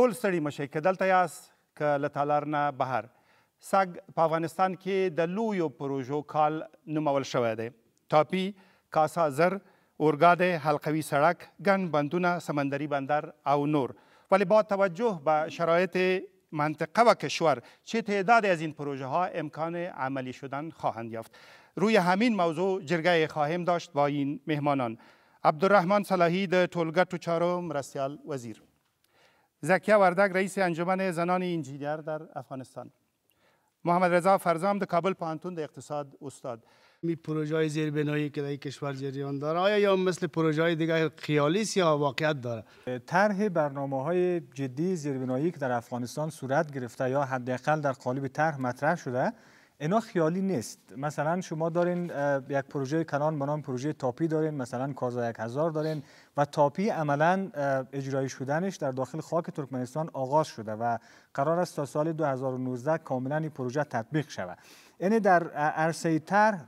ټول سړی مشي که دلته یاست که له تالار نه بهر سګ په افغانستان کې د لویو پروژو کال نومول شوی دی ټاپي کاسا زر اورګاده حلقوي سړک ګن بندونه سمندري بندر او نور ولی با توجه به شرایط منطقه و کشور چه تعداد از این پروژه ها امکان عملی شدن خواهند یافت روی همین موضوع جرگه خواهیم داشت با این مهمانان عبدالرحمن صلاحی د ټولګټو چارو مرستیال وزیر زکیه وردک رئیس انجمن زنان انجینیر در افغانستان محمد رضا فرزام د کابل پانتون در اقتصاد استاد می پروژه های زیربنایی که در کشور جریان داره آیا یا مثل پروژه های دیگر خیالی یا واقعیت داره طرح برنامه های جدی زیربنایی که در افغانستان صورت گرفته یا حداقل در قالب طرح مطرح شده اینا خیالی نیست مثلا شما دارین یک پروژه کنان به نام پروژه تاپی دارین مثلا کازا یک هزار دارین و تاپی عملا اجرایی شدنش در داخل خاک ترکمنستان آغاز شده و قرار است تا سال 2019 کاملا این پروژه تطبیق شود یعنی در عرصه تر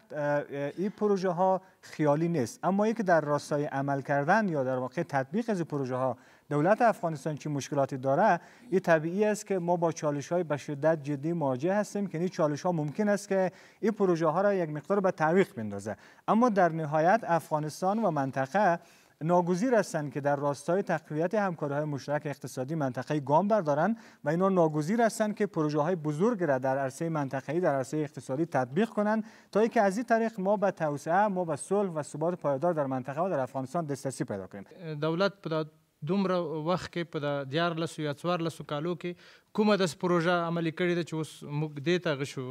این پروژه ها خیالی نیست اما که در راستای عمل کردن یا در واقع تطبیق از پروژه ها دولت افغانستان چه مشکلاتی داره این طبیعی است که ما با چالش های به شدت جدی مواجه هستیم که این چالش ها ممکن است که این پروژه ها را یک مقدار به تعویق بندازه اما در نهایت افغانستان و منطقه ناگزیر هستند که در راستای تقویت های مشترک اقتصادی منطقه گام بردارن و اینا ناگزیر هستند که پروژه های بزرگ را در عرصه منطقه‌ای در عرصه اقتصادی تطبیق کنند تا اینکه از این طریق ما به توسعه ما به صلح و ثبات پایدار در منطقه و در افغانستان دسترسی پیدا کنیم دولت په دومره وخت کې په لسو یا لسو کالو کې کومه پروژه عملی کرده ده چې اوس موږ دې غشو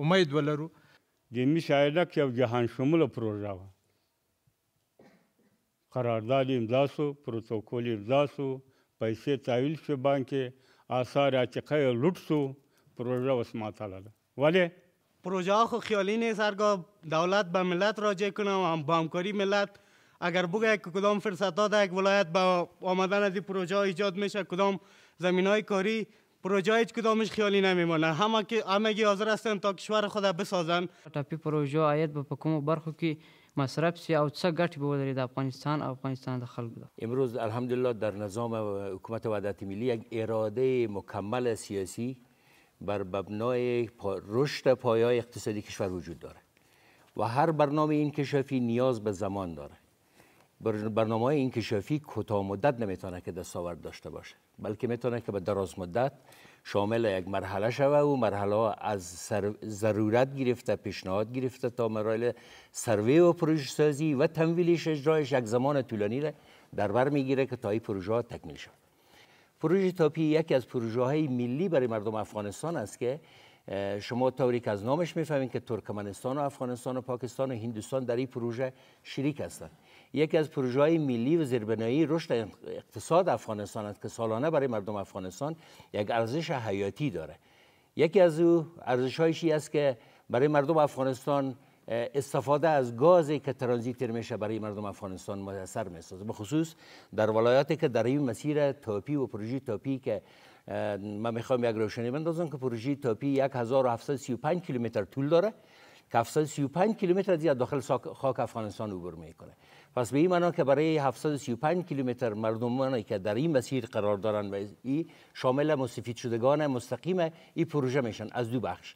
امید ولرو جهان شمول پروژه قرارداد امضا سو پروتوکول امضا سو پیسې تحویل شو بانک کې آثار عتیقه یې لوټ سو پروژه اوس ماتاله ده ولې پروژه خو خیالی نیست هرگاه دولت به ملت راجع کنه و با همکاری ملت اگر بگه که کدام فرصت ها یک ولایت با آمدن از این پروژه ایجاد میشه کدام زمین های کاری پروژه هیچ کدامش خیالی نمیمانه همه که همگی حاضر هستن تا کشور خود بسازن تپی پروژه آید به کومو برخو که مصرف سی او څه به ولري د افغانستان او افغانستان د خلکو ده امروز الحمدلله در نظام حکومت وحدت ملی یک اراده مکمل سیاسی بر مبنای رشد پایای اقتصادی کشور وجود داره و هر برنامه انکشافی نیاز به زمان داره برنامه های انکشافی کوتاه مدت نمیتونه که دستاورد داشته باشه بلکه میتونه که به دراز مدت شامل یک مرحله شوه و مرحله از ضرورت گرفته پیشنهاد گرفته تا مراحل سروی و پروژه سازی و تمویلش اجرایش یک زمان طولانی را در بر میگیره که تا این پروژه ها تکمیل شود پروژه تاپی یکی از پروژه های ملی برای مردم افغانستان است که شما طوری که از نامش میفهمید که ترکمنستان و افغانستان و پاکستان و هندوستان در این پروژه شریک هستند یکی از پروژه های ملی و زیربنایی رشد اقتصاد افغانستان است که سالانه برای مردم افغانستان یک ارزش حیاتی داره یکی از او ارزش است که برای مردم افغانستان استفاده از گازی که ترانزیتر میشه برای مردم افغانستان مؤثر میسازه به خصوص در ولایاتی که در این مسیر تاپی و پروژه تاپی که من میخوام یک روشنی بندازم که پروژه تاپی 1735 کیلومتر طول داره که 735 کیلومتر از داخل خاک افغانستان عبور میکنه پس به این معنا که برای 735 کیلومتر مردمانی که در این مسیر قرار دارند و این شامل مصفید شدگان مستقیم این پروژه میشن از دو بخش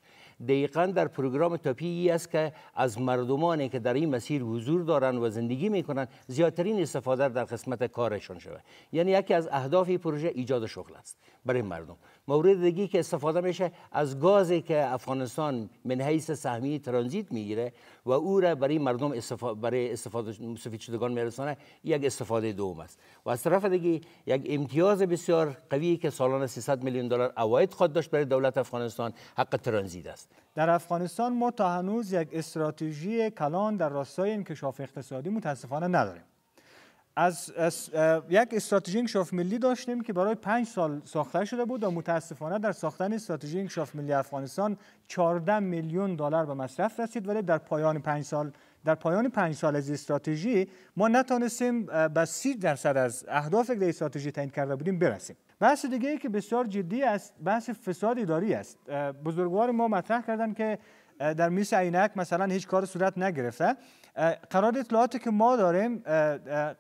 دقیقا در پروگرام تاپی ای است که از مردمانی که در این مسیر حضور دارند و زندگی میکنند زیادترین استفاده در قسمت کارشان شود یعنی یکی از اهداف پروژه ایجاد شغل است برای مردم مورد دیگی که استفاده میشه از گازی که افغانستان من حیث سهمی ترانزیت میگیره و او را برای مردم استفاده برای استفاده شدگان میرسانه یک استفاده دوم است و از طرف دیگه یک امتیاز بسیار قوی که سالانه 300 میلیون دلار اواید خود داشت برای دولت افغانستان حق ترانزیت است در افغانستان ما تا هنوز یک استراتژی کلان در راستای انکشاف اقتصادی متاسفانه نداریم از, یک استراتژی انکشاف ملی داشتیم که برای پنج سال ساخته شده بود و متاسفانه در ساختن استراتژی انکشاف ملی افغانستان 14 میلیون دلار به مصرف رسید ولی در پایان پنج سال در پایان پنج سال از استراتژی ما نتانستیم به 30 درصد از اهداف که در استراتژی تعیین کرده بودیم برسیم بحث دیگه ای که بسیار جدی است بحث فساد اداری است بزرگوار ما مطرح کردن که در میس عینک مثلا هیچ کار صورت نگرفته قرار اطلاعاتی که ما داریم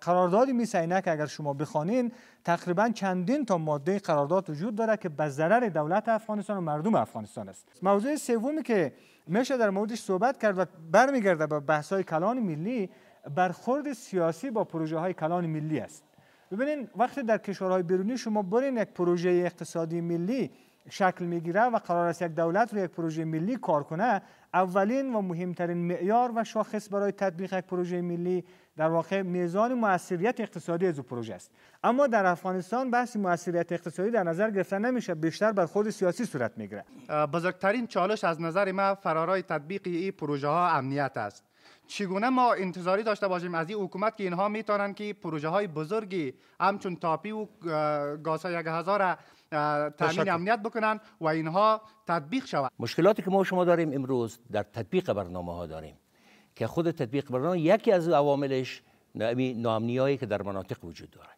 قرارداد میس عینک اگر شما بخوانین تقریبا چندین تا ماده قرارداد وجود داره که به ضرر دولت افغانستان و مردم افغانستان است موضوع سومی که میشه در موردش صحبت کرد و برمیگرده به بحث های کلان ملی برخورد سیاسی با پروژه های کلان ملی است ببینین وقتی در کشورهای بیرونی شما برین یک پروژه اقتصادی ملی شکل میگیره و قرار است یک دولت رو یک پروژه ملی کار کنه اولین و مهمترین معیار و شاخص برای تطبیق یک پروژه ملی در واقع میزان موثریت اقتصادی از پروژه است اما در افغانستان بحث موثریت اقتصادی در نظر گرفته نمیشه بیشتر بر خود سیاسی صورت میگیره بزرگترین چالش از نظر ما فرارای تطبیق این پروژه ها امنیت است چگونه ما انتظاری داشته باشیم از این حکومت که اینها میتونن که پروژه های بزرگی همچون تاپی و گاز 1000 تامین امنیت بکنن و اینها تطبیق شود مشکلاتی که ما شما داریم امروز در تطبیق برنامه ها داریم که خود تطبیق برنامه یکی از عواملش نامنیایی که در مناطق وجود داره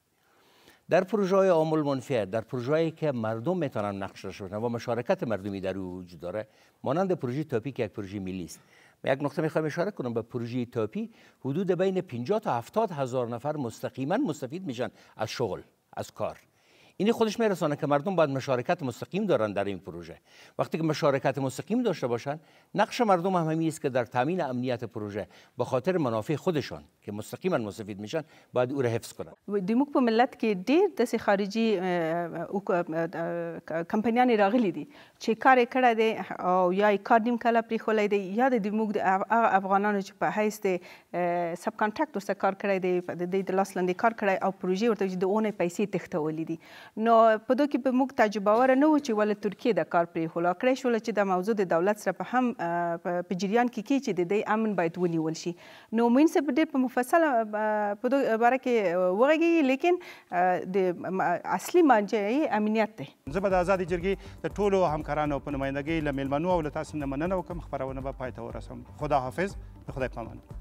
در پروژه های عامل منفیت در پروژه که مردم میتونن نقش داشته باشن و مشارکت مردمی در وجود داره مانند پروژه تاپی که یک پروژه ملی است یک نقطه میخوام اشاره کنم به پروژه تاپی حدود بین 50 تا 70 هزار نفر مستقیما مستفید میشن از شغل از کار اینی خودش میرسانه که مردم باید مشارکت مستقیم دارن در این پروژه وقتی که مشارکت مستقیم داشته باشن نقش مردم هم است که در تامین امنیت پروژه به خاطر منافع خودشان که مستقیما مستفید میشن باید او را حفظ کنن د موږ په ملت کې ډیر د خارجي کمپنیان راغلي دي چې کار کړه دي او یا کار نیم کله پرې خولې دي یا د موږ د افغانانو چې په حیث د سب کانټراکټ ورسره کار کړی دی د د لاس لاندې کار کړی او پروژې ورته چې د اونې پیسې تښتولې دي نو په دوه کې په موږ تجربه ور نه و چې ول ترکیه د کار پرې خولا کړی شو چې د موضوع د دولت سره په هم په جریان کې کې چې د امن باید ونیول شي نو مینسه په ډیر په مفصل په باره کې وغږیږي لیکن د اصلي مانجه امنیت دی زه به د ازادي جرګې د ټولو همکارانو په نمایندګۍ له میلمنو او له تاسو نه مننه وکړم خپرونه به پای ته ورسوم خدا حافظ خدای پامان